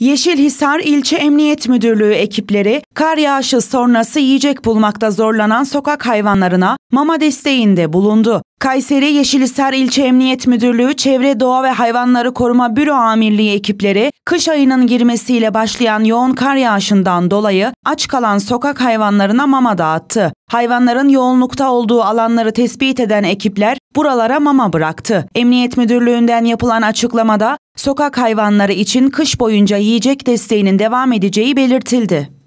Yeşilhisar İlçe Emniyet Müdürlüğü ekipleri kar yağışı sonrası yiyecek bulmakta zorlanan sokak hayvanlarına mama desteğinde bulundu. Kayseri Yeşilhisar İlçe Emniyet Müdürlüğü Çevre Doğa ve Hayvanları Koruma Büro Amirliği ekipleri kış ayının girmesiyle başlayan yoğun kar yağışından dolayı aç kalan sokak hayvanlarına mama dağıttı. Hayvanların yoğunlukta olduğu alanları tespit eden ekipler buralara mama bıraktı. Emniyet Müdürlüğü'nden yapılan açıklamada sokak hayvanları için kış boyunca yiyecek desteğinin devam edeceği belirtildi.